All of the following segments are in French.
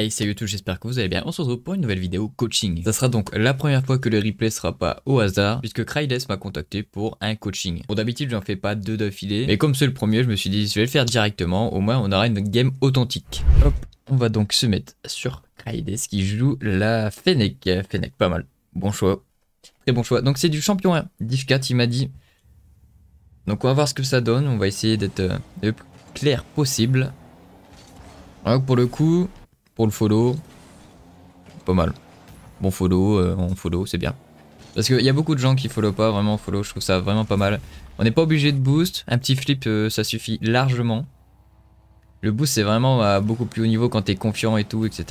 Hey salut tout, j'espère que vous allez bien, on se retrouve pour une nouvelle vidéo coaching. Ça sera donc la première fois que le replay sera pas au hasard, puisque Crydes m'a contacté pour un coaching. Bon d'habitude j'en fais pas deux d'affilée, mais comme c'est le premier je me suis dit je vais le faire directement, au moins on aura une game authentique. Hop, on va donc se mettre sur Crydes qui joue la Fennec. Fennec, pas mal, bon choix, très bon choix. Donc c'est du champion 1, Div il m'a dit. Donc on va voir ce que ça donne, on va essayer d'être euh, le plus clair possible. donc pour le coup, le follow. Pas mal. Bon follow, on follow, c'est bien. Parce qu'il y a beaucoup de gens qui follow pas, vraiment follow, je trouve ça vraiment pas mal. On n'est pas obligé de boost, un petit flip euh, ça suffit largement. Le boost c'est vraiment à beaucoup plus haut niveau quand t'es confiant et tout, etc.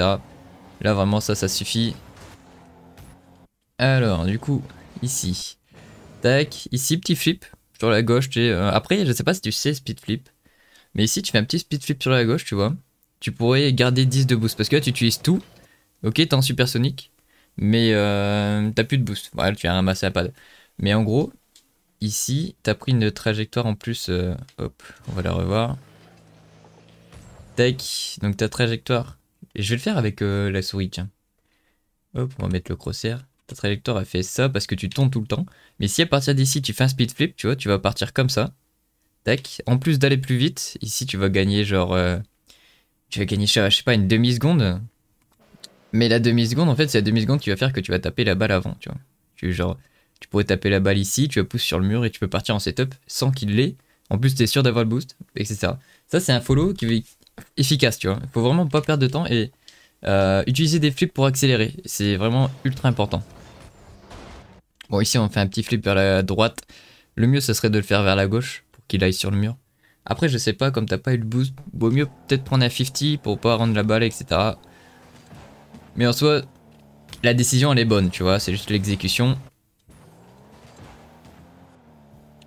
Là vraiment ça, ça suffit. Alors du coup, ici. Tac, ici petit flip sur la gauche. es euh, après je sais pas si tu sais speed flip. Mais ici tu fais un petit speed flip sur la gauche tu vois tu pourrais garder 10 de boost parce que là tu utilises tout. Ok, t'es en supersonique, mais euh, t'as plus de boost. Voilà, tu as ramassé la pad. Mais en gros, ici, t'as pris une trajectoire en plus. Euh, hop, on va la revoir. Tac, donc ta trajectoire. Et je vais le faire avec euh, la souris, tiens. Hop, on va mettre le crosshair. Ta trajectoire, a fait ça parce que tu tombes tout le temps. Mais si à partir d'ici, tu fais un speed flip, tu vois, tu vas partir comme ça. Tac. En plus d'aller plus vite, ici, tu vas gagner genre euh, tu vas gagner, je sais pas, une demi-seconde. Mais la demi-seconde, en fait, c'est la demi-seconde qui va faire que tu vas taper la balle avant, tu vois. Tu, genre, tu pourrais taper la balle ici, tu la pousses sur le mur et tu peux partir en setup sans qu'il l'ait. En plus, tu es sûr d'avoir le boost, etc. Ça, c'est un follow qui est efficace, tu vois. Il faut vraiment pas perdre de temps et euh, utiliser des flips pour accélérer. C'est vraiment ultra important. Bon, ici, on fait un petit flip vers la droite. Le mieux, ce serait de le faire vers la gauche pour qu'il aille sur le mur. Après, je sais pas, comme t'as pas eu le boost, vaut mieux peut-être prendre un 50 pour pas rendre la balle, etc. Mais en soi, la décision elle est bonne, tu vois, c'est juste l'exécution.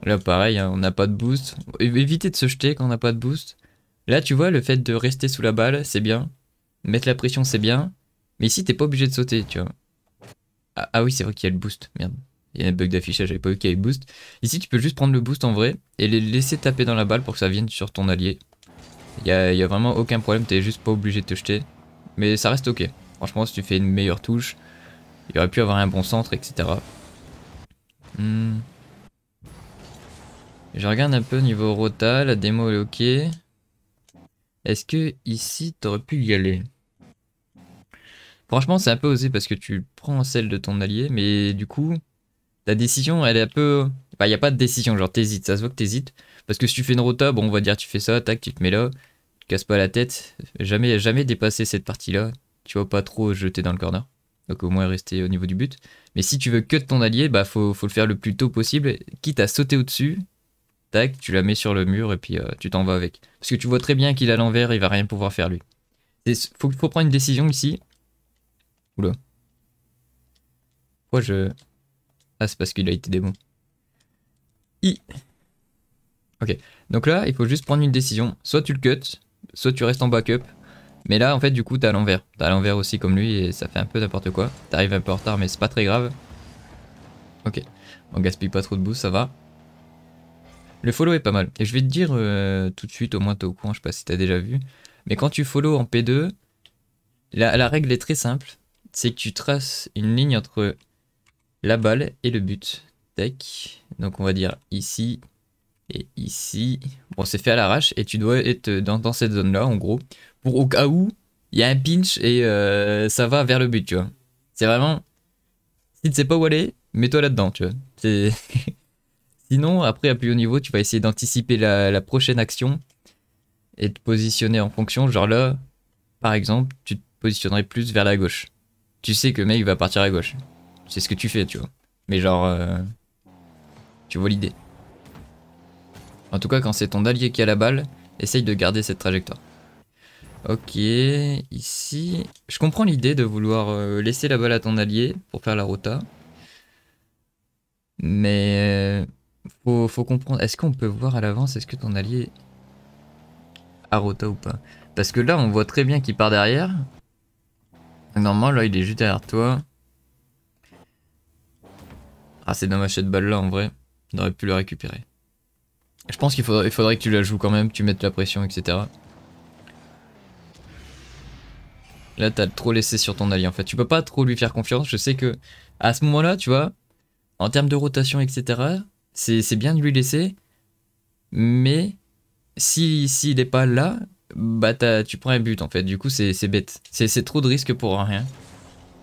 Là, pareil, hein, on n'a pas de boost. Évitez de se jeter quand on n'a pas de boost. Là, tu vois, le fait de rester sous la balle, c'est bien. Mettre la pression, c'est bien. Mais ici, t'es pas obligé de sauter, tu vois. ah, ah oui, c'est vrai qu'il y a le boost, merde. Il y a un bug d'affichage, j'avais pas vu qu'il y avait boost. Ici, tu peux juste prendre le boost en vrai et les laisser taper dans la balle pour que ça vienne sur ton allié. Il y a, vraiment aucun problème, tu n'es juste pas obligé de te jeter. Mais ça reste ok. Franchement, si tu fais une meilleure touche, il aurait pu avoir un bon centre, etc. Hmm. Je regarde un peu niveau rota, la démo est ok. Est-ce que ici, t'aurais pu y aller Franchement, c'est un peu osé parce que tu prends celle de ton allié, mais du coup, ta décision, elle est un peu. Il bah, n'y a pas de décision, genre t'hésites, ça se voit que t'hésites. Parce que si tu fais une rota, bon, on va dire tu fais ça, tac, tu te mets là, tu casses pas la tête. Jamais, jamais dépasser cette partie-là. Tu vas pas trop jeter dans le corner. Donc au moins rester au niveau du but. Mais si tu veux que ton allié, bah faut, faut le faire le plus tôt possible. Quitte à sauter au-dessus, tac, tu la mets sur le mur et puis euh, tu t'en vas avec. Parce que tu vois très bien qu'il a l'envers, il va rien pouvoir faire lui. Il faut, faut prendre une décision ici. Oula. Pourquoi je... Ah, c'est parce qu'il a été démon. I. Ok, donc là, il faut juste prendre une décision. Soit tu le cuts, soit tu restes en backup. Mais là, en fait, du coup, t'es à l'envers. T'es à l'envers aussi comme lui et ça fait un peu n'importe quoi. T'arrives un peu en retard, mais c'est pas très grave. Ok, on gaspille pas trop de boost, ça va. Le follow est pas mal. Et je vais te dire euh, tout de suite, au moins t'es au courant, je sais pas si t'as déjà vu. Mais quand tu follow en P2, la règle est très simple. C'est que tu traces une ligne entre la balle et le but. tech Donc on va dire ici et ici. Bon, c'est fait à l'arrache et tu dois être dans, cette zone-là, en gros, pour au cas où il y a un pinch et euh, ça va vers le but, tu vois. C'est vraiment... Si tu sais pas où aller, mets-toi là-dedans, tu vois. Sinon, après, à plus haut niveau, tu vas essayer d'anticiper la, prochaine action et te positionner en fonction. Genre là, par exemple, tu te positionnerais plus vers la gauche. Tu sais que le mec va partir à gauche c'est ce que tu fais, tu vois. Mais genre, euh, tu vois l'idée. En tout cas, quand c'est ton allié qui a la balle, essaye de garder cette trajectoire. Ok, ici, je comprends l'idée de vouloir euh, laisser la balle à ton allié pour faire la rota. Mais euh, faut, faut comprendre, est-ce qu'on peut voir à l'avance, est-ce que ton allié a rota ou pas Parce que là, on voit très bien qu'il part derrière. Normalement, là, il est juste derrière toi. Ah, c'est dommage cette balle-là, en vrai. On aurait pu le récupérer. Je pense qu'il faudrait, il faudrait que tu la joues quand même, tu mettes la pression, etc. Là, t'as trop laissé sur ton allié, en fait. Tu peux pas trop lui faire confiance. Je sais que, à ce moment-là, tu vois, en termes de rotation, etc., c'est bien de lui laisser. Mais, s'il si, il est pas là, bah tu prends un but, en fait. Du coup, c'est bête. C'est trop de risque pour rien.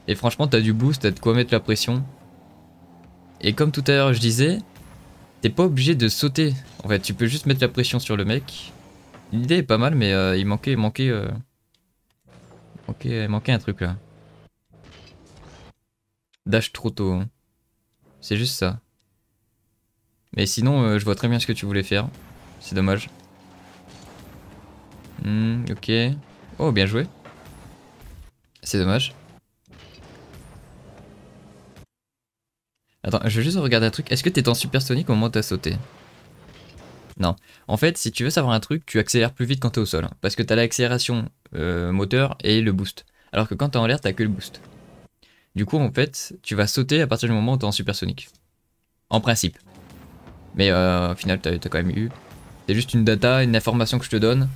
Et franchement, t'as du boost, t'as de quoi mettre la pression. Et comme tout à l'heure je disais, t'es pas obligé de sauter. En fait, tu peux juste mettre la pression sur le mec. L'idée est pas mal, mais euh, il manquait, euh, il manquait, il manquait, un truc là. Dash trop tôt. Hein. C'est juste ça. Mais sinon, euh, je vois très bien ce que tu voulais faire. C'est dommage. Hmm, ok. Oh, bien joué. C'est dommage. Attends, je vais juste regarder un truc. Est-ce que t'es en supersonique au moment où t'as sauté Non. En fait, si tu veux savoir un truc, tu accélères plus vite quand t'es au sol. Hein, parce que t'as l'accélération euh, moteur et le boost. Alors que quand t'es en l'air, t'as que le boost. Du coup, en fait, tu vas sauter à partir du moment où t'es en supersonique. En principe. Mais euh, au final, t'as as quand même eu. C'est juste une data, une information que je te donne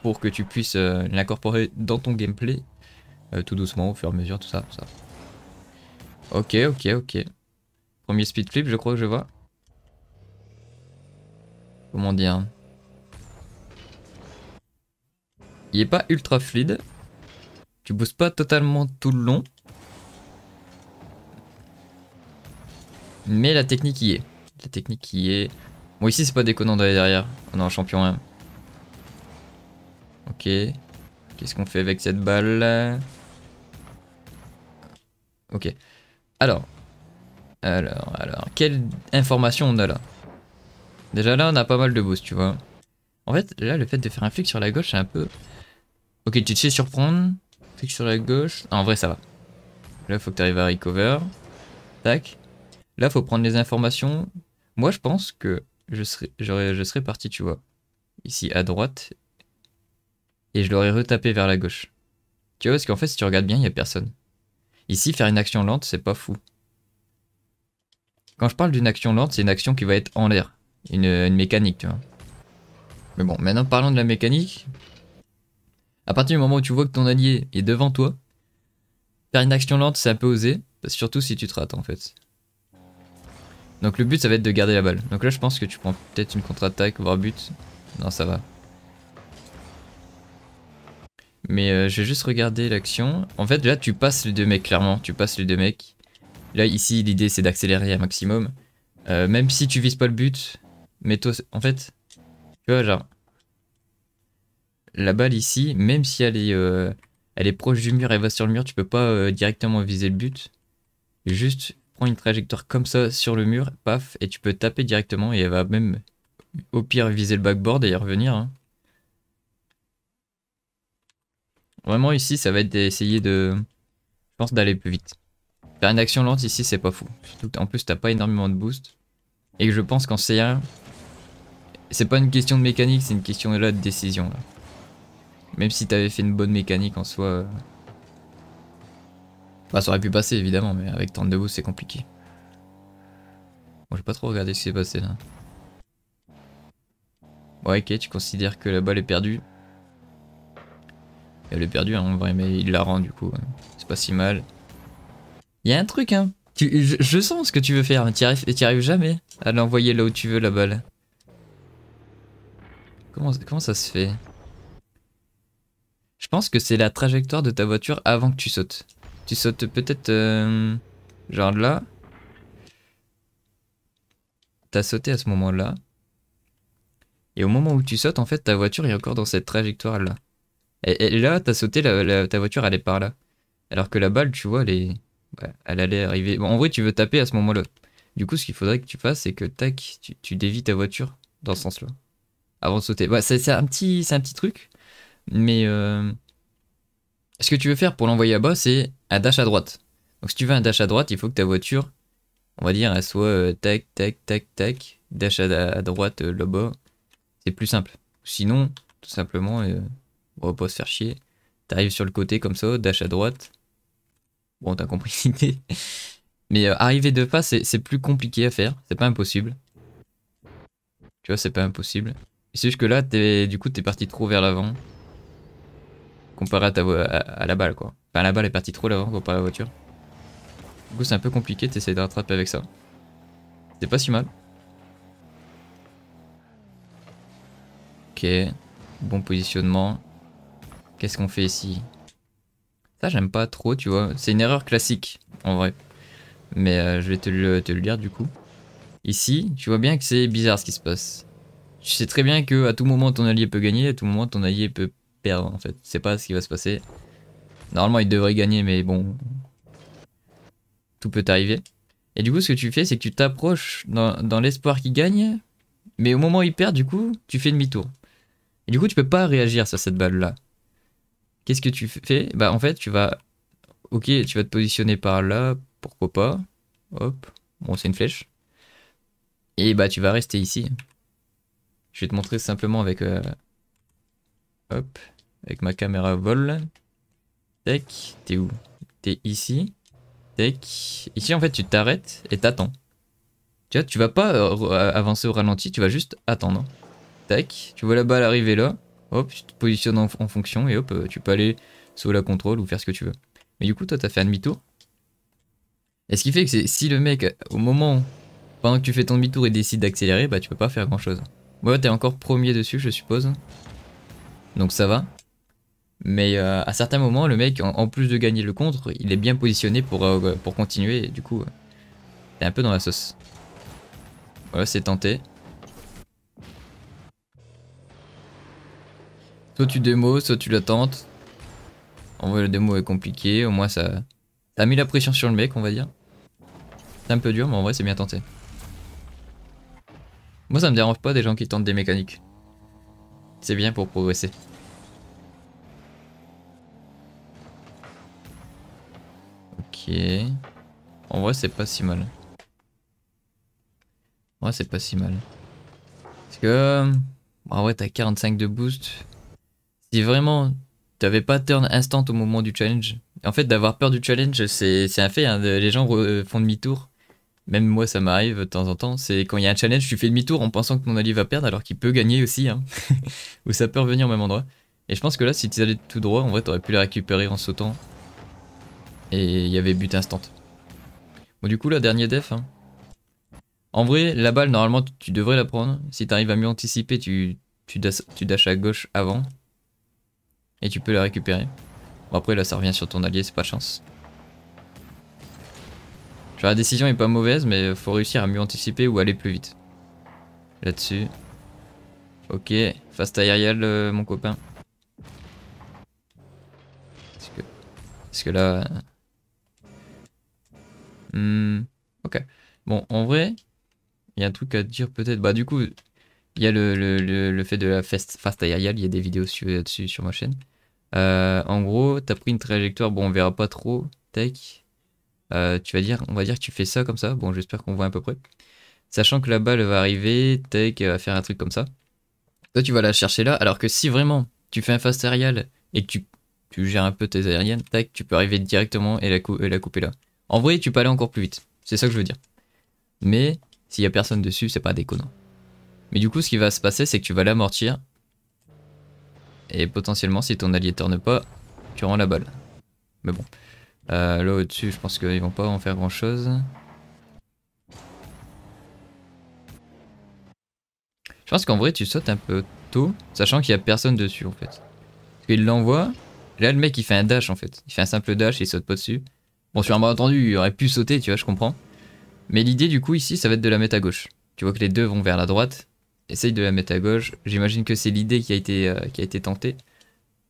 pour que tu puisses euh, l'incorporer dans ton gameplay. tout doucement, au fur et à mesure, tout ça. Ok, ok, ok. Premier speed flip, je crois que je vois. Comment dire Il est pas ultra fluide. Tu boostes pas totalement tout le long. Mais la technique y est. La technique y est. Bon, ici, c'est pas déconnant d'aller derrière. On est un champion 1. Hein. Ok. Qu'est-ce qu'on fait avec cette balle Ok. Alors, alors, alors, quelle information on a là Déjà là, on a pas mal de boost, tu vois. En fait, là, le fait de faire un flic sur la gauche, c'est un peu... Ok, tu te fais surprendre. Flic sur la gauche. en vrai, ça va. Là, faut que tu arrives à recover. Tac. Là, faut prendre les informations. Moi, je pense que je serais, je serais parti, tu vois. Ici, à droite. Et je l'aurais retapé vers la gauche. Tu vois, parce qu'en fait, si tu regardes bien, il n'y a personne. Ici, faire une action lente, c'est pas fou. Quand je parle d'une action lente, c'est une action qui va être en l'air. Une, mécanique, tu vois. Mais bon, maintenant parlons de la mécanique. À partir du moment où tu vois que ton allié est devant toi, faire une action lente, c'est un peu osé. Surtout si tu te rates, en fait. Donc le but, ça va être de garder la balle. Donc là, je pense que tu prends peut-être une contre-attaque, voire but. Non, ça va. Mais euh, je vais juste regarder l'action. En fait, là, tu passes les deux mecs, clairement. Tu passes les deux mecs. Là, ici, l'idée, c'est d'accélérer un maximum. Euh, même si tu vises pas le but, mais toi, en fait, tu vois, genre, la balle ici, même si elle est, euh, elle est proche du mur, elle va sur le mur, tu peux pas euh, directement viser le but. Juste, prends une trajectoire comme ça sur le mur, paf, et tu peux taper directement, et elle va même, au pire, viser le backboard et y revenir. Hein. Vraiment, ici, ça va être d'essayer de, je pense, d'aller plus vite. Faire une action lente ici, c'est pas fou. En plus, t'as pas énormément de boost. Et je pense qu'en C1, c'est pas une question de mécanique, c'est une question là de décision. Même si t'avais fait une bonne mécanique en soi. Bah ça aurait pu passer évidemment, mais avec tant de boost, c'est compliqué. Bon, j'ai pas trop regardé ce qui s'est passé là. Ouais, ok, tu considères que la balle est perdue. Elle est perdue, hein, en vrai, mais il la rend du coup. Hein. C'est pas si mal. Il y a un truc, hein. je, sens ce que tu veux faire, mais tu arrives, arrives, jamais à l'envoyer là où tu veux la balle. Comment, ça se fait Je pense que c'est la trajectoire de ta voiture avant que tu sautes. Tu sautes peut-être... Euh, genre là. T'as sauté à ce moment-là. Et au moment où tu sautes, en fait, ta voiture est encore dans cette trajectoire-là. Et, là, là, t'as sauté, ta voiture, elle est par là. Alors que la balle, tu vois, elle est elle allait arriver. en vrai, tu veux taper à ce moment-là. Du coup, ce qu'il faudrait que tu fasses, c'est que tac, tu, tu, ta voiture dans ce sens-là. Avant de sauter. c'est un, petit, un petit truc. Mais euh, ce que tu veux faire pour l'envoyer à bas, c'est un dash à droite. Donc si tu veux un dash à droite, il faut que ta voiture, on va dire, elle soit euh, tac, tac, tac, tac, dash à, droite, euh, là-bas. C'est plus simple. Sinon, tout simplement, on va pas se faire chier. T'arrives sur le côté comme ça, dash à droite, Bon, t'as compris l'idée. Mais euh, arriver de pas, c'est plus compliqué à faire. C'est pas impossible. Tu vois, c'est pas impossible. C'est juste que là, es, du coup, t'es parti trop vers l'avant. Comparé à, ta, à, la balle, quoi. Enfin, la balle est partie trop l'avant comparé à la voiture. Du coup, c'est un peu compliqué, d'essayer de rattraper avec ça. C'est pas si mal. Ok. Bon positionnement. Qu'est-ce qu'on fait ici ça, j'aime pas trop, tu vois. C'est une erreur classique, en vrai. Mais euh, je vais te le, dire du coup. Ici, tu vois bien que c'est bizarre ce qui se passe. Tu sais très bien que à tout moment ton allié peut gagner, à tout moment ton allié peut perdre en fait. C'est pas ce qui va se passer. Normalement il devrait gagner mais bon, tout peut arriver. Et du coup ce que tu fais c'est que tu t'approches dans, dans l'espoir qu'il gagne, mais au moment où il perd du coup tu fais demi-tour. Et du coup tu peux pas réagir sur cette balle là. Qu'est-ce que tu fais Bah en fait, tu vas OK, tu vas te positionner par là, pourquoi pas Hop, bon, c'est une flèche. Et bah tu vas rester ici. Je vais te montrer simplement avec euh, hop, avec ma caméra vol. Tac, t'es où T'es ici. Tac. Ici en fait, tu t'arrêtes et t'attends. Tu vois, tu vas pas euh, avancer au ralenti, tu vas juste attendre. Tac, tu vois la balle arriver là hop, tu te positionnes en, fonction et hop, euh, tu peux aller sous la contrôle ou faire ce que tu veux. Mais du coup, toi, t'as fait un demi-tour. Et ce qui fait que si le mec, au moment, pendant que tu fais ton demi-tour, il décide d'accélérer, bah tu peux pas faire grand-chose. Moi, ouais, t'es encore premier dessus, je suppose. Donc ça va. Mais euh, à certains moments, le mec, en, plus de gagner le contre, il est bien positionné pour, euh, pour continuer. Et du coup, t'es un peu dans la sauce. Voilà, c'est tenté. Soit tu démos, soit tu la tentes. En vrai, le démo est compliqué. Au moins, ça, ça a mis la pression sur le mec, on va dire. C'est un peu dur, mais en vrai, c'est bien tenté. Moi, ça me dérange pas des gens qui tentent des mécaniques. C'est bien pour progresser. Ok. En vrai, c'est pas si mal. En vrai, c'est pas si mal. Parce que... Euh, en vrai, t'as 45 de boost si vraiment t'avais pas turn instant au moment du challenge, en fait, d'avoir peur du challenge, c'est un fait. Hein, les gens font demi-tour. Même moi, ça m'arrive de temps en temps. C'est quand il y a un challenge, tu fais demi-tour en pensant que mon allié va perdre alors qu'il peut gagner aussi. Hein, Ou ça peut revenir au même endroit. Et je pense que là, si tu allais tout droit, en vrai, t'aurais pu la récupérer en sautant. Et il y avait but instant. Bon, du coup, la dernier def. Hein. En vrai, la balle, normalement, tu devrais la prendre. Si tu arrives à mieux anticiper, tu, tu, tu dashes à gauche avant tu peux la récupérer. après là ça revient sur ton allié, c'est pas chance. Genre la décision est pas mauvaise mais faut réussir à mieux anticiper ou aller plus vite. Là-dessus. Ok, fast aérial euh, mon copain. Parce que, que là... Euh, hmm, ok. Bon, en vrai, il y a un truc à dire peut-être. Bah du coup, il y a le, le, le, fait de la fast, fast il y a des vidéos dessus sur ma chaîne. Euh, en gros, tu as pris une trajectoire, bon, on verra pas trop, tech. Euh, tu vas dire, on va dire que tu fais ça comme ça. Bon, j'espère qu'on voit à peu près. Sachant que la balle va arriver, tech va faire un truc comme ça. Toi, tu vas la chercher là, alors que si vraiment tu fais un fast aerial, et que tu, gères un peu tes aériennes, tech, tu peux arriver directement et la, et la couper là. En vrai, tu peux aller encore plus vite. C'est ça que je veux dire. Mais s'il y a personne dessus, c'est pas déconnant. Mais du coup, ce qui va se passer, c'est que tu vas l'amortir et potentiellement, si ton allié tourne pas, tu rends la balle. Mais bon. Euh, là au-dessus, je pense qu'ils vont pas en faire grand-chose. Je pense qu'en vrai, tu sautes un peu tôt, sachant qu'il y a personne dessus, en fait. Parce qu'il l'envoie. Là, le mec, il fait un dash, en fait. Il fait un simple dash et il saute pas dessus. Bon, sur un malentendu, il aurait pu sauter, tu vois, je comprends. Mais l'idée, du coup, ici, ça va être de la mettre à gauche. Tu vois que les deux vont vers la droite essaye de la mettre à gauche. J'imagine que c'est l'idée qui, a été, euh, qui a été tentée.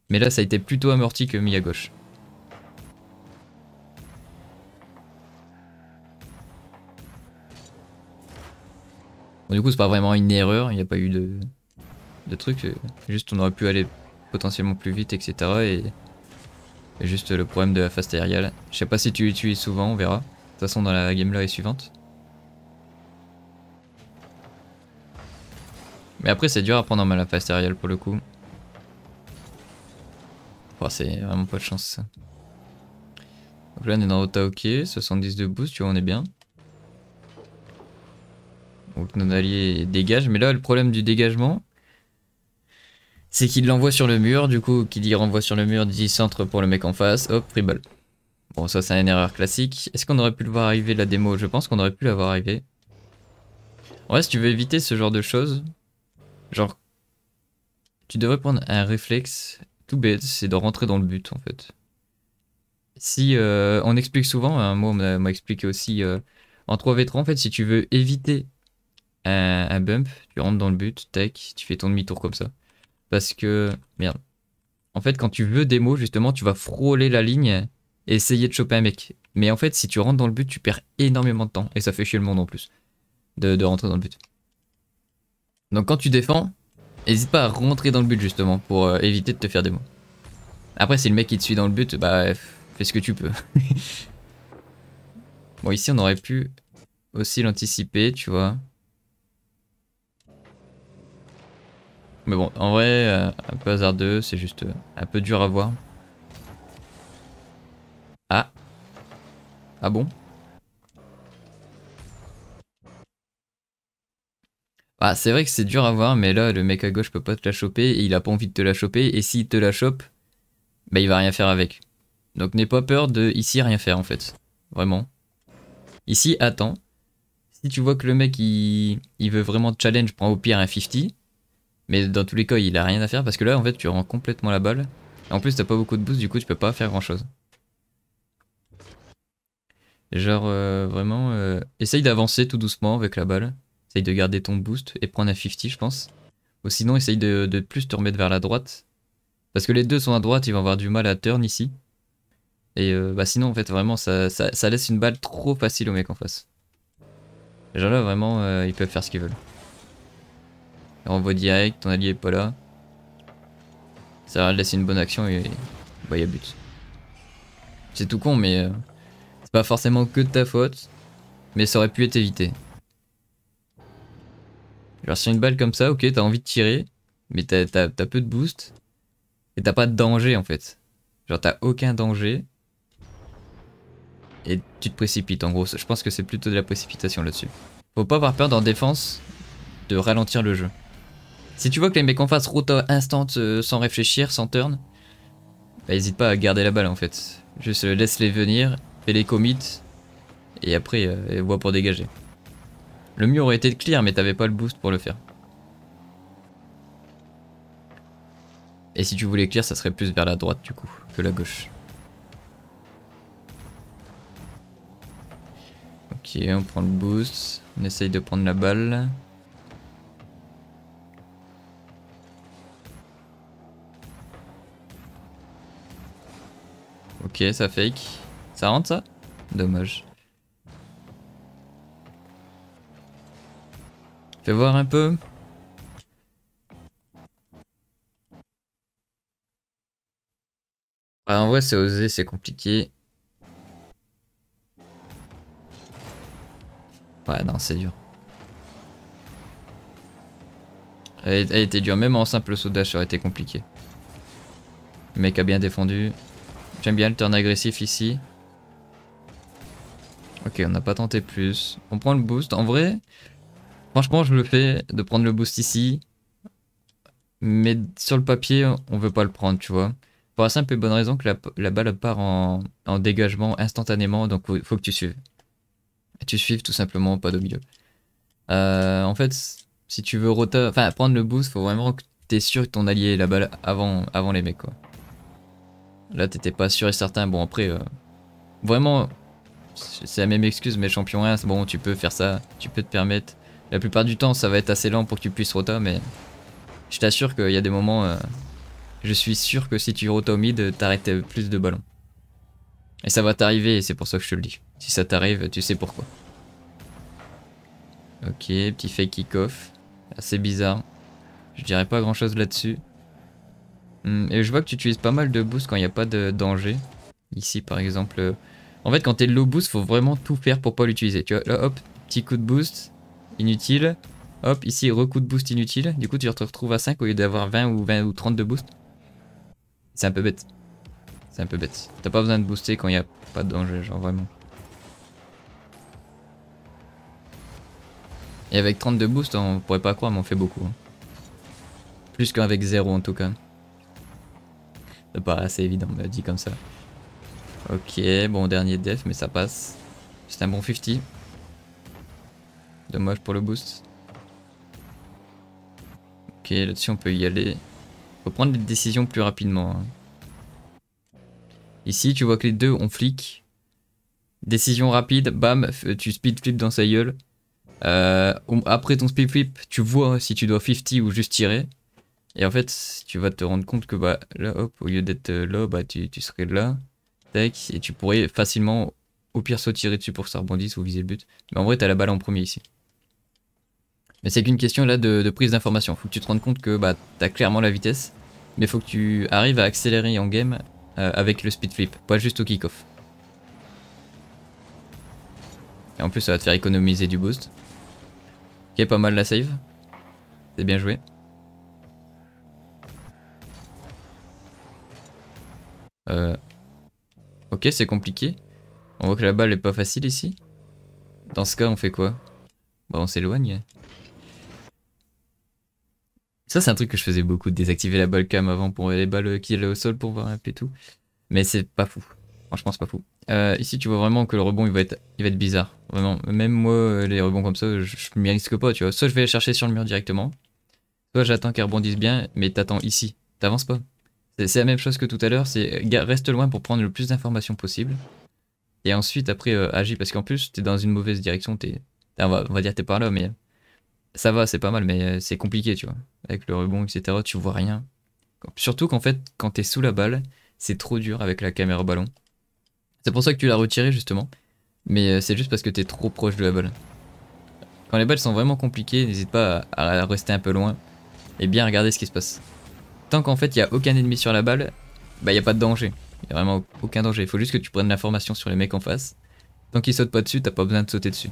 Mais là, ça a été plutôt amorti que mis à gauche. Bon, du coup, c'est pas vraiment une erreur, il n'y a pas eu de, de truc. Juste, on aurait pu aller potentiellement plus vite, etc. Et, juste le problème de la fast aérienne. Je sais pas si tu l'utilises souvent, on verra. De toute façon, dans la game là est suivante. Mais après, c'est dur à prendre en mal à pour le coup. c'est vraiment pas de chance ça. Donc là, on est dans Otaoke, 70 de boost, tu vois, on est bien. Donc nos alliés dégagent. Mais là, le problème du dégagement, c'est qu'il l'envoie sur le mur. Du coup, qu'il dit renvoie sur le mur, dit centre pour le mec en face. Hop, free ball. Bon, ça, c'est une erreur classique. Est-ce qu'on aurait pu le voir arriver la démo Je pense qu'on aurait pu l'avoir arrivé. En vrai, si tu veux éviter ce genre de choses, Genre, tu devrais prendre un réflexe tout bête, c'est de rentrer dans le but en fait. Si euh, on explique souvent, un hein, moi on m'a expliqué aussi euh, en 3v3, en fait, si tu veux éviter un, bump, tu rentres dans le but, tac, tu fais ton demi-tour comme ça. Parce que, merde. En fait, quand tu veux des mots, justement, tu vas frôler la ligne et essayer de choper un mec. Mais en fait, si tu rentres dans le but, tu perds énormément de temps et ça fait chier le monde en plus de rentrer dans le but. Donc quand tu défends, n'hésite pas à rentrer dans le but justement pour euh, éviter de te faire des mots. Après si le mec qui te suit dans le but, bah fais ce que tu peux. bon ici on aurait pu aussi l'anticiper, tu vois. Mais bon, en vrai, euh, un peu hasardeux, c'est juste euh, un peu dur à voir. Ah. Ah bon Ah, c'est vrai que c'est dur à voir, mais là, le mec à gauche peut pas te la choper et il a pas envie de te la choper. Et s'il te la chope, bah, il va rien faire avec. Donc n'aie pas peur de ici rien faire en fait. Vraiment. Ici, attends. Si tu vois que le mec il, veut vraiment te challenge, prends au pire un 50. Mais dans tous les cas, il a rien à faire parce que là en fait tu rends complètement la balle. en plus t'as pas beaucoup de boost, du coup tu peux pas faire grand chose. Genre euh, vraiment, euh, essaye d'avancer tout doucement avec la balle de garder ton boost et prendre un 50, je pense. Ou sinon, essaye de, plus te remettre vers la droite. Parce que les deux sont à droite, ils vont avoir du mal à turn ici. Et euh, bah sinon, en fait, vraiment, ça, laisse une balle trop facile au mec en face. Genre là, vraiment, euh, ils peuvent faire ce qu'ils veulent. Renvoie direct, ton allié est pas là. Ça laisse une bonne action et bah, but. C'est tout con, mais euh, c'est pas forcément que de ta faute, mais ça aurait pu être évité. Genre sur une balle comme ça, ok, t'as envie de tirer, mais t'as as, peu de boost. Et t'as pas de danger en fait. Genre t'as aucun danger. Et tu te précipites en gros. Je pense que c'est plutôt de la précipitation là-dessus. Faut pas avoir peur d'en défense de ralentir le jeu. Si tu vois que les mecs en face route instant euh, sans réfléchir, sans turn, bah hésite pas à garder la balle en fait. Juste euh, laisse-les venir, fais les commits, et après euh, pour dégager. Le mieux aurait été de clear, mais t'avais pas le boost pour le faire. Et si tu voulais clear, ça serait plus vers la droite du coup, que la gauche. Ok, on prend le boost. On essaye de prendre la balle. Ok, ça fake. Ça rentre ça Dommage. Fais voir un peu. en ah, vrai, c'est osé, c'est compliqué. Ouais, non, c'est dur. Elle, était dure, même en simple saut dash, ça aurait été compliqué. Le mec a bien défendu. J'aime bien le turn agressif ici. Ok, on n'a pas tenté plus. On prend le boost. En vrai, Franchement, je le fais de prendre le boost ici. Mais sur le papier, on veut pas le prendre, tu vois. Pour la simple et bonne raison que la, balle part en, dégagement instantanément, donc il faut que tu suives. Tu suives tout simplement, pas de milieu. Euh, en fait, si tu veux enfin, prendre le boost, faut vraiment que tu es sûr que ton allié ait la balle avant, avant les mecs, quoi. Là, t'étais pas sûr et certain. Bon, après, euh, vraiment, c'est la même excuse, mais champion 1, bon, tu peux faire ça, tu peux te permettre la plupart du temps, ça va être assez lent pour que tu puisses rota, mais je t'assure qu'il y a des moments. Euh, je suis sûr que si tu rota au mid, t'arrêtes plus de ballons. Et ça va t'arriver, et c'est pour ça que je te le dis. Si ça t'arrive, tu sais pourquoi. Ok, petit fake kick-off. Assez bizarre. Je dirais pas grand-chose là-dessus. Hmm, et je vois que tu utilises pas mal de boost quand il n'y a pas de danger. Ici, par exemple. Euh, en fait, quand t'es low boost, faut vraiment tout faire pour pas l'utiliser. Tu vois, là, hop, petit coup de boost. Inutile. Hop, ici, recoup de boost inutile. Du coup, tu te retrouves à 5 au lieu d'avoir 20 ou 20 ou 30 de boost. C'est un peu bête. C'est un peu bête. T'as pas besoin de booster quand il n'y a pas de danger, genre vraiment. Et avec 30 de boost, on pourrait pas croire, mais on fait beaucoup. Hein. Plus qu'avec 0 en tout cas. C'est pas assez évident, on dit comme ça. Ok, bon, dernier def, mais ça passe. C'est un bon 50. Dommage pour le boost. Ok, là-dessus on peut y aller. Faut prendre des décisions plus rapidement. Hein. Ici, tu vois que les deux ont flic. Décision rapide, bam, tu speed flip dans sa gueule. Euh, après ton speed flip, tu vois si tu dois 50 ou juste tirer. Et en fait, tu vas te rendre compte que bah là, hop, au lieu d'être euh, là, bah tu, serais là. Tac, et tu pourrais facilement, au pire, soit tirer dessus pour que ça rebondisse ou viser le but. Mais en vrai, t'as la balle en premier ici. Mais c'est qu'une question là de, prise d'information. Faut que tu te rendes compte que bah, t'as clairement la vitesse, mais faut que tu arrives à accélérer en game euh, avec le speed flip, pas juste au kick-off. Et en plus, ça va te faire économiser du boost. Ok, pas mal la save. C'est bien joué. Euh, ok, c'est compliqué. On voit que la balle est pas facile ici. Dans ce cas, on fait quoi Bah, on s'éloigne. Ça, c'est un truc que je faisais beaucoup, désactiver la cam avant pour les balles qui allaient au sol pour voir un et tout. Mais c'est pas fou. Franchement, c'est pas fou. Euh, ici, tu vois vraiment que le rebond, il va être, il va être bizarre. Vraiment. Même moi, euh, les rebonds comme ça, je, m'y risque pas, tu vois. Soit je vais les chercher sur le mur directement, soit j'attends qu'elles rebondissent bien, mais t'attends ici. T'avances pas. C'est la même chose que tout à l'heure, c'est euh, reste loin pour prendre le plus d'informations possible. Et ensuite, après, agis, parce qu'en plus, t'es dans une mauvaise direction, t'es... On va, on va dire t'es par là, mais ça va, c'est pas mal, mais euh, c'est compliqué, tu vois. Avec le rebond, etc., tu vois rien. Surtout qu'en fait, quand t'es sous la balle, c'est trop dur avec la caméra ballon. C'est pour ça que tu l'as retiré justement. Mais euh, c'est juste parce que t'es trop proche de la balle. Quand les balles sont vraiment compliquées, n'hésite pas à, rester un peu loin et bien regarder ce qui se passe. Tant qu'en fait, il n'y a aucun ennemi sur la balle, bah, il n'y a pas de danger. Il n'y a vraiment aucun danger. Il faut juste que tu prennes l'information sur les mecs en face. Tant qu'ils sautent pas dessus, t'as pas besoin de sauter dessus.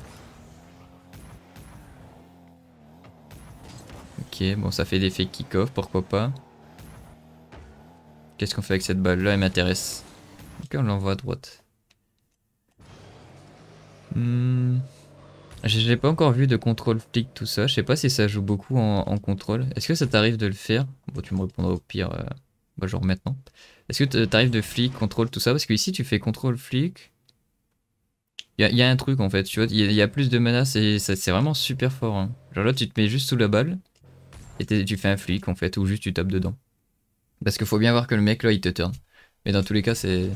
Ok, bon, ça fait des fake kick-off, pourquoi pas. Qu'est-ce qu'on fait avec cette balle Là, elle m'intéresse. Ok, on l'envoie à droite. Hmm. J'ai pas encore vu de contrôle flic, tout ça. Je sais pas si ça joue beaucoup en, contrôle. Est-ce que ça t'arrive de le faire Bon, tu me répondras au pire. Euh, bah, genre maintenant. Est-ce que t'arrives de flic, contrôle, tout ça Parce que ici tu fais contrôle flic. Il y, a un truc en fait, tu vois. Il y, a plus de menaces et c'est vraiment super fort. Hein. Genre là, tu te mets juste sous la balle. Et tu fais un flic en fait, ou juste tu tapes dedans. Parce qu'il faut bien voir que le mec là il te turn. Mais dans tous les cas, c'est.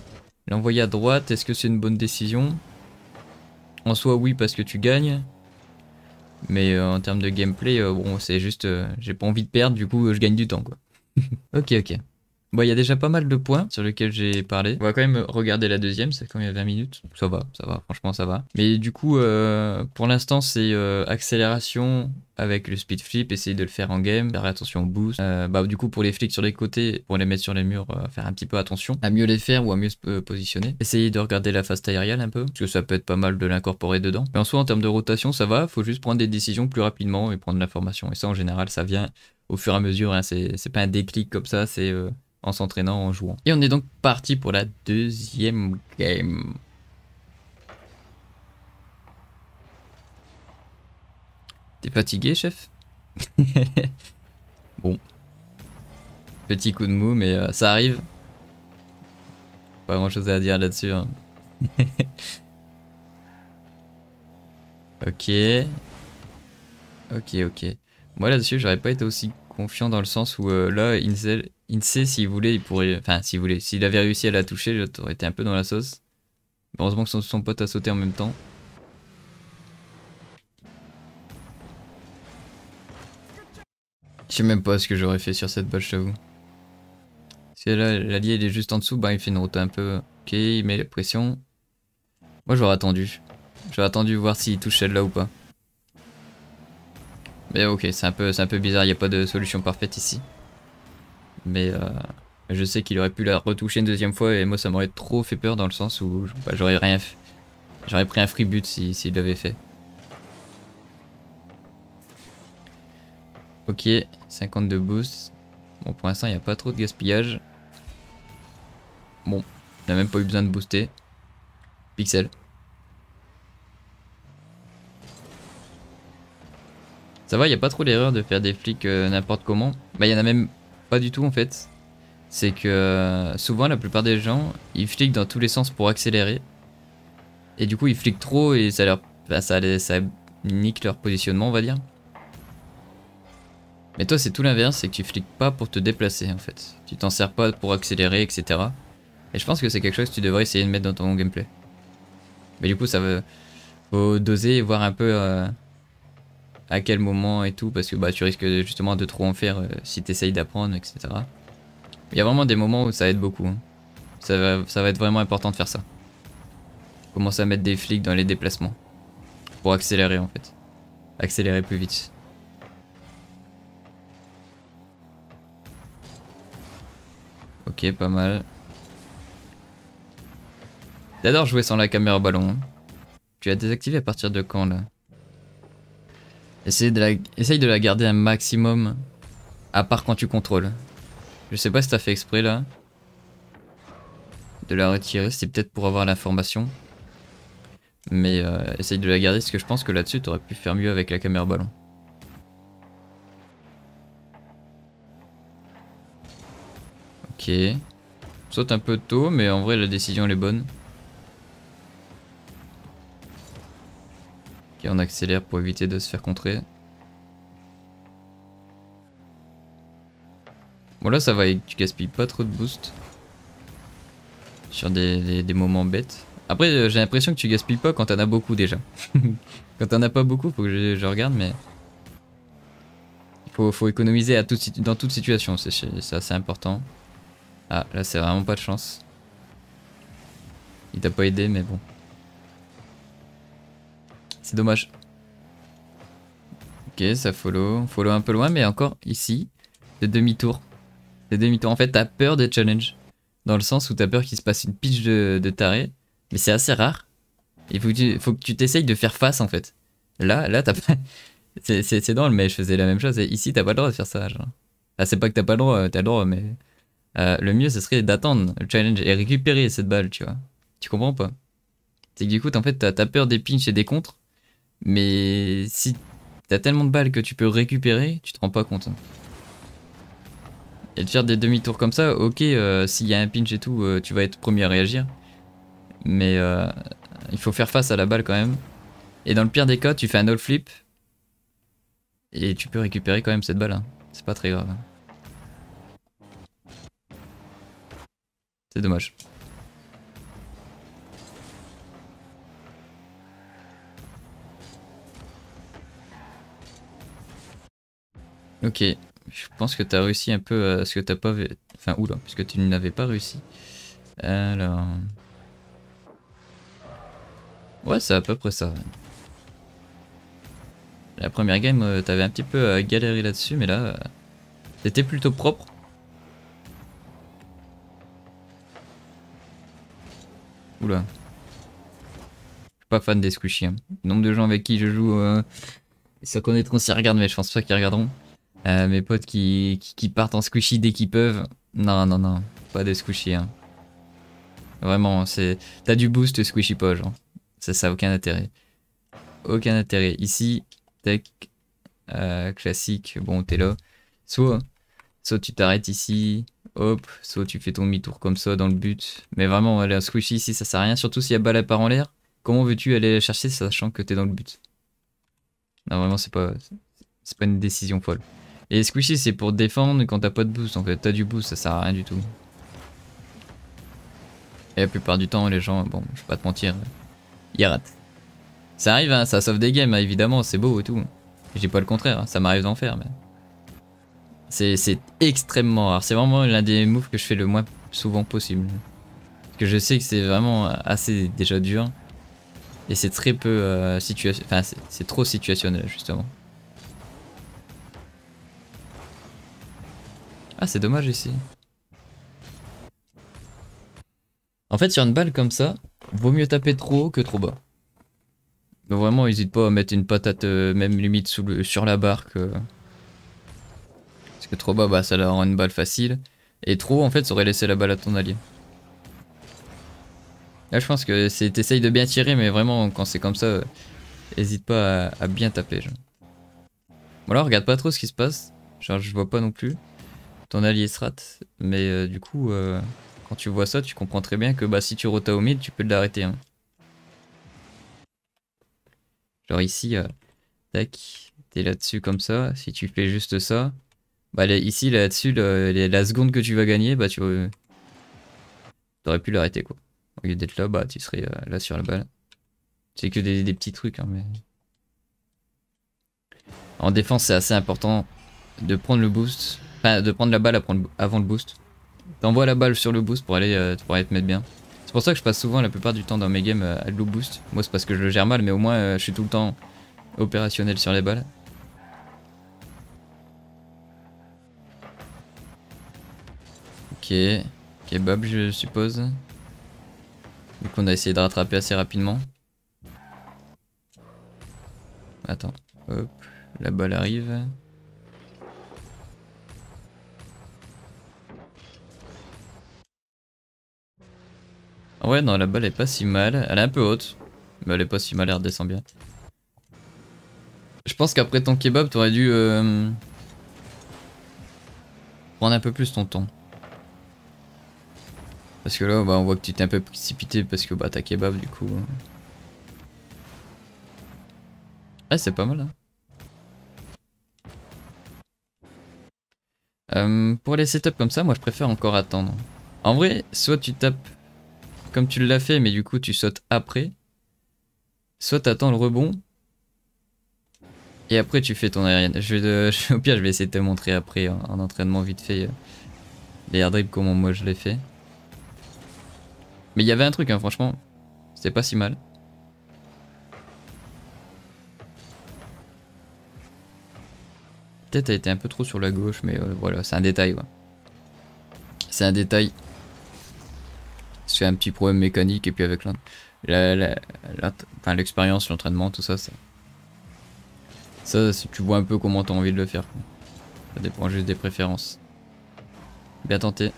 L'envoyer à droite, est-ce que c'est une bonne décision En soi, oui, parce que tu gagnes. Mais euh, en termes de gameplay, euh, bon, c'est juste. Euh, j'ai pas envie de perdre, du coup, je gagne du temps quoi. ok, ok. Bon, il y a déjà pas mal de points sur lesquels j'ai parlé. On va quand même regarder la deuxième, c'est quand même 20 minutes. Ça va, ça va, franchement, ça va. Mais du coup, euh, pour l'instant, c'est euh, accélération avec le speed flip, essayer de le faire en game, faire attention au boost. Euh, bah, du coup, pour les flics sur les côtés, pour les mettre sur les murs, faire un petit peu attention à mieux les faire ou à mieux se positionner. Essayer de regarder la face aérienne un peu, parce que ça peut être pas mal de l'incorporer dedans. Mais en soi, en termes de rotation, ça va. Faut juste prendre des décisions plus rapidement et prendre l'information. Et ça, en général, ça vient au fur et à mesure. Hein. C'est pas un déclic comme ça, c'est en s'entraînant, en jouant. Et on est donc parti pour la deuxième game. T'es fatigué, chef Bon. Petit coup de mou, mais euh, ça arrive. Pas grand chose à dire là-dessus. Hein. ok. Ok, ok. Moi là-dessus, j'aurais pas été aussi confiant dans le sens où euh, là, il sait s'il voulait, il pourrait. Enfin, s'il voulait, s'il avait réussi à la toucher, j'aurais été un peu dans la sauce. Heureusement que son, pote a sauté en même temps. Je sais même pas ce que j'aurais fait sur cette balle, je t'avoue. Parce que là, l'allié il est juste en dessous, bah il fait une route un peu. Ok, il met la pression. Moi j'aurais attendu. J'aurais attendu voir s'il touche celle-là ou pas. Mais ok, c'est un, peu, un peu bizarre, il n'y a pas de solution parfaite ici. Mais euh, je sais qu'il aurait pu la retoucher une deuxième fois et moi ça m'aurait trop fait peur dans le sens où bah, j'aurais rien J'aurais pris un free but s'il si, l'avait fait. Ok, 52 boosts. Bon, pour l'instant, il n'y a pas trop de gaspillage. Bon, il n'a même pas eu besoin de booster. Pixel. Ça va, il n'y a pas trop l'erreur de faire des flics euh, n'importe comment. Bah, il y en a même pas du tout en fait. C'est que euh, souvent, la plupart des gens, ils fliquent dans tous les sens pour accélérer. Et du coup, ils fliquent trop et ça leur. Bah, ça, nique leur positionnement, on va dire. Mais toi, c'est tout l'inverse, c'est que tu fliques pas pour te déplacer en fait. Tu t'en sers pas pour accélérer, etc. Et je pense que c'est quelque chose que tu devrais essayer de mettre dans ton gameplay. Mais du coup, ça veut. Faut doser et voir un peu. Euh, à quel moment et tout, parce que bah, tu risques justement de trop en faire euh, si tu essayes d'apprendre, etc. Il y a vraiment des moments où ça aide beaucoup. Hein. Ça, va, ça va être vraiment important de faire ça. Commencer à mettre des flics dans les déplacements. Pour accélérer en fait. Accélérer plus vite. Ok, pas mal. J'adore jouer sans la caméra ballon. Hein. Tu as désactivé à partir de quand là Essaye de, la, garder un maximum, à part quand tu contrôles. Je sais pas si t'as fait exprès là. De la retirer, c'est peut-être pour avoir l'information. Mais euh, essaye de la garder parce que je pense que là-dessus t'aurais pu faire mieux avec la caméra ballon. Ok. Saute un peu tôt, mais en vrai la décision elle est bonne. Ok, on accélère pour éviter de se faire contrer. Bon là ça va, tu gaspilles pas trop de boost. Sur des, moments bêtes. Après euh, j'ai l'impression que tu gaspilles pas quand t'en as beaucoup déjà. quand t'en as pas beaucoup, faut que je, regarde mais... faut, économiser dans toute situation, c'est assez important. Ah là c'est vraiment pas de chance. Il t'a pas aidé mais bon. C'est dommage. Ok, ça follow. Follow un peu loin, mais encore ici. C'est demi-tour. C'est demi-tour. En fait, t'as peur des challenges. Dans le sens où t'as peur qu'il se passe une pitch de, de taré. Mais c'est assez rare. Il faut que tu, t'essayes de faire face, en fait. Là, là, t'as pas... C'est drôle, mais je faisais la même chose. ici, t'as pas le droit de faire ça. Ah, c'est pas que t'as pas le droit, t'as le droit, mais... Euh, le mieux, ce serait d'attendre le challenge et récupérer cette balle, tu vois. Tu comprends pas C'est que du coup, en fait, t'as peur des pinches et des contres. Mais si t'as tellement de balles que tu peux récupérer, tu te rends pas compte. Hein. Et de faire des demi-tours comme ça, ok, euh, s'il y a un pinch et tout, euh, tu vas être premier à réagir. Mais euh, il faut faire face à la balle quand même. Et dans le pire des cas, tu fais un all flip. Et tu peux récupérer quand même cette balle. Hein. C'est pas très grave. Hein. C'est dommage. Ok, je pense que tu as réussi un peu à euh, ce que t'as pas... Enfin, oula, puisque tu n'avais pas réussi. Alors... Ouais, c'est à peu près ça. La première game, euh, t'avais un petit peu euh, galéré là-dessus, mais là, c'était plutôt propre. Oula. Je suis pas fan des squishy. Le hein. nombre de gens avec qui je joue, ça ils se connaîtront s'ils regardent, mais je pense pas qu'ils regarderont. Euh, mes potes qui, partent en squishy dès qu'ils peuvent. Non, non, non. Pas de squishy. Hein. Vraiment, c'est. T'as du boost squishy pas, genre. Hein. Ça, ça aucun intérêt. Aucun intérêt. Ici, tech, euh, classique, bon, t'es là. Soit, soit tu t'arrêtes ici, hop, soit tu fais ton mi tour comme ça dans le but. Mais vraiment, aller en squishy ici, ça sert à rien, surtout s'il y a balle à part en l'air. Comment veux-tu aller la chercher sachant que t'es dans le but Non, vraiment, c'est pas, c'est pas une décision folle. Et squishy c'est pour défendre quand t'as pas de boost donc T'as du boost, ça sert à rien du tout. Et la plupart du temps, les gens, bon, je vais pas te mentir, ils ratent. Ça arrive, hein, ça sauve des games, hein, évidemment, c'est beau et tout. Je dis pas le contraire, hein, ça m'arrive d'en faire, mais. C'est extrêmement rare. C'est vraiment l'un des moves que je fais le moins souvent possible. Parce que je sais que c'est vraiment assez déjà dur. Et c'est très peu euh, situation. Enfin, c'est trop situationnel, justement. Ah, c'est dommage ici. En fait, sur une balle comme ça, vaut mieux taper trop haut que trop bas. vraiment, hésite pas à mettre une patate, euh, même limite sur la barque euh. Parce que trop bas, bah, ça leur rend une balle facile. Et trop haut, en fait, ça aurait laissé la balle à ton allié. Là, je pense que c'est t'essayes de bien tirer, mais vraiment, quand c'est comme ça, n'hésite euh, hésite pas à, bien taper. voilà regarde pas trop ce qui se passe. Genre, je vois pas non plus ton allié strat. Mais euh, du coup, euh, quand tu vois ça, tu comprends très bien que bah, si tu rota au mid, tu peux l'arrêter. Hein. Genre ici, euh, tac, t'es là-dessus comme ça. Si tu fais juste ça, bah, ici, là-dessus, la, seconde que tu vas gagner, bah, tu aurais pu l'arrêter. quoi. Au lieu d'être là, bah, tu serais là sur la balle. C'est que des, des, petits trucs. Hein, mais... En défense, c'est assez important de prendre le boost Enfin, de prendre la balle avant le boost. T'envoies la balle sur le boost pour aller, euh, pour te mettre bien. C'est pour ça que je passe souvent la plupart du temps dans mes games euh, à low boost. Moi, c'est parce que je le gère mal, mais au moins, euh, je suis tout le temps opérationnel sur les balles. Ok. Bob, je suppose. Donc on a essayé de rattraper assez rapidement. Attends. Hop. La balle arrive. Ah ouais, non, la balle est pas si mal. Elle est un peu haute, mais elle est pas si mal, elle redescend bien. Je pense qu'après ton kebab, t'aurais dû euh, prendre un peu plus ton temps. Parce que là, bah, on voit que tu t'es un peu précipité parce que bah, t'as kebab du coup. Ah, c'est pas mal. Hein. Euh, pour les setups comme ça, moi je préfère encore attendre. En vrai, soit tu tapes comme tu l'as fait, mais du coup tu sautes après, soit attends le rebond, et après tu fais ton aérienne. Je vais euh, au pire, je vais essayer de te montrer après en, entraînement vite fait euh, les airdrips comment moi je l'ai fait. Mais il y avait un truc, hein, franchement, c'était pas si mal. Peut-être a été un peu trop sur la gauche, mais euh, voilà, c'est un détail. C'est un détail c'est un petit problème mécanique et puis avec l'expérience, l'entraînement, tout ça, ça, ça, tu vois un peu comment tu as envie de le faire. Ça dépend juste des préférences. Bien tenté.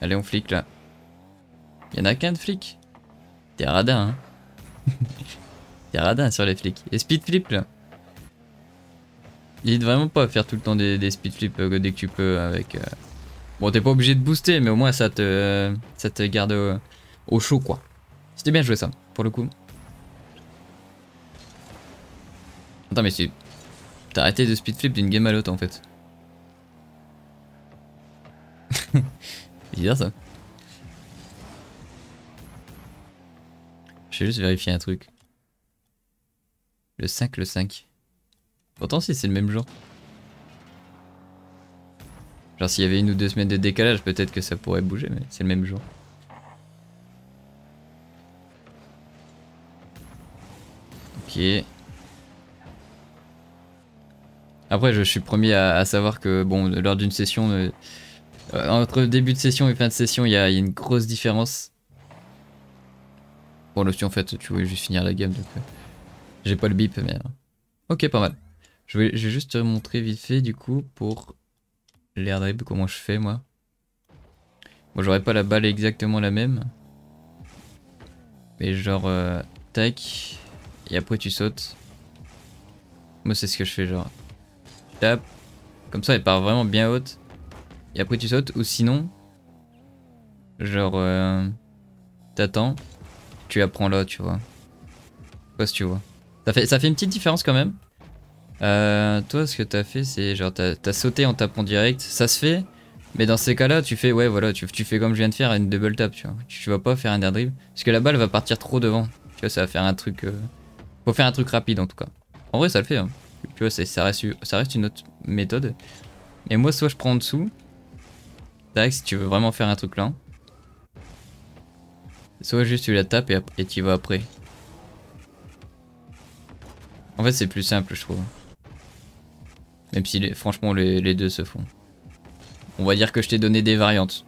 Allez, on flic là. Il y en a qu'un de flic. T'es radin, hein. T'es radin sur les flics. Et speed flip là. Il est vraiment pas à faire tout le temps des, speed flips euh, dès que tu peux avec. Euh, Bon, t'es pas obligé de booster, mais au moins ça te, garde au, chaud, quoi. C'était bien joué ça, pour le coup. Attends, mais tu... T'as arrêté de speedflip d'une game à l'autre, en fait. C'est bizarre, ça. Je vais juste vérifier un truc. Le 5, le 5. Pourtant, si, c'est le même genre. Alors s'il y avait une ou deux semaines de décalage, peut-être que ça pourrait bouger, mais c'est le même jour. Ok. Après, je suis premier à, savoir que, bon, lors d'une session, euh, euh, entre début de session et fin de session, il y, a une grosse différence. Bon, l'option, en fait, tu voulais juste finir la game, donc euh, j'ai pas le bip, mais... Ok, pas mal. Je vais, je vais juste te montrer vite fait, du coup, pour l'air dribble, comment je fais moi Bon, j'aurais pas la balle exactement la même. Mais genre, euh, tac, et après tu sautes. Moi, c'est ce que je fais, genre. Tape, comme ça, elle part vraiment bien haute. Et après tu sautes, ou sinon, genre, euh, t'attends, tu apprends là, tu vois. tu vois. Ça fait, ça fait une petite différence quand même. Euh, toi, ce que t'as fait, c'est genre t'as as sauté en tapant direct. Ça se fait, mais dans ces cas-là, tu fais ouais, voilà, tu, fais comme je viens de faire une double tap, tu vois. Tu, vas pas faire un air dribble parce que la balle va partir trop devant. Tu vois, ça va faire un truc. Euh, faut faire un truc rapide en tout cas. En vrai, ça le fait. Hein. Tu vois, ça reste, ça reste une autre méthode. Et moi, soit je prends en dessous. Tac, si tu veux vraiment faire un truc là. Soit juste tu la tapes et, et tu vas après. En fait, c'est plus simple, je trouve. Même si franchement les, deux se font. On va dire que je t'ai donné des variantes.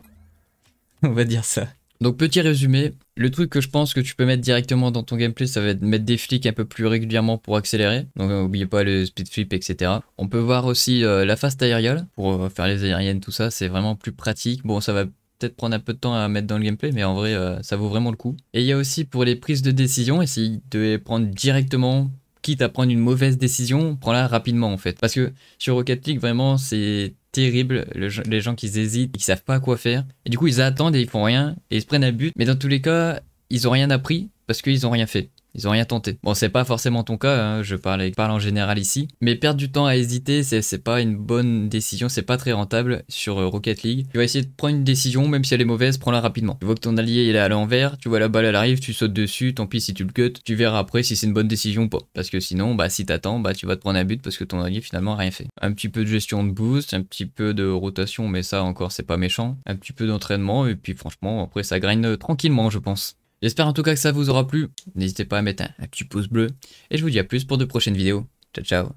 On va dire ça. Donc petit résumé, le truc que je pense que tu peux mettre directement dans ton gameplay, ça va être mettre des flics un peu plus régulièrement pour accélérer. Donc n'oubliez euh, pas le speed flip, etc. On peut voir aussi euh, la fast aérienne pour euh, faire les aériennes, tout ça. C'est vraiment plus pratique. Bon, ça va peut-être prendre un peu de temps à mettre dans le gameplay, mais en vrai, ça vaut vraiment le coup. Et il y a aussi pour les prises de décision, essayer de les prendre directement quitte à prendre une mauvaise décision, prends-la rapidement en fait. Parce que sur Rocket League, vraiment, c'est terrible, les gens qui hésitent, qui savent pas quoi faire. Et du coup, ils attendent et ils font rien et ils se prennent à but. Mais dans tous les cas, ils ont rien appris parce qu'ils ont rien fait. Ils ont rien tenté. Bon, c'est pas forcément ton cas, hein, je, parle, parle en général ici. Mais perdre du temps à hésiter, c'est pas une bonne décision, c'est pas très rentable sur euh, Rocket League. Tu vas essayer de prendre une décision, même si elle est mauvaise, prends-la rapidement. Tu vois que ton allié il est à l'envers, tu vois la balle à arrive, tu sautes dessus, tant pis si tu le cut, tu verras après si c'est une bonne décision ou pas. Parce que sinon, bah si t'attends, bah tu vas te prendre un but parce que ton allié finalement a rien fait. Un petit peu de gestion de boost, un petit peu de rotation, mais ça encore c'est pas méchant. Un petit peu d'entraînement, et puis franchement, après ça graine euh, tranquillement, je pense. J'espère en tout cas que ça vous aura plu. N'hésitez pas à mettre un, petit pouce bleu. Et je vous dis à plus pour de prochaines vidéos. Ciao, ciao.